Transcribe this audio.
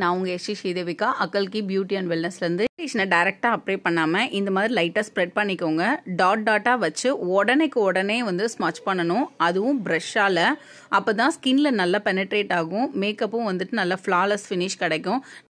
நான் உங்கள் எஸ்டி ஸ்ரீதேவிகா அக்கல்கி பியூட்டி அண்ட் வெல்னஸ்லேருந்து ஃபவுண்டேஷனை டேரெக்டாக அப்ளை பண்ணாமல் இந்த மாதிரி லைட்டாக ஸ்ப்ரெட் பண்ணிக்கோங்க டாட் டாட்டாக வச்சு உடனேக்கு உடனே வந்து ஸ்மச் பண்ணணும் அதுவும் ப்ரெஷ்ஷால் அப்போ தான் ஸ்கின்ல நல்லா பெனட்ரேட் ஆகும் மேக்கப்பும் வந்துட்டு நல்லா ஃப்ளாலெஸ் ஃபினிஷ் கிடைக்கும்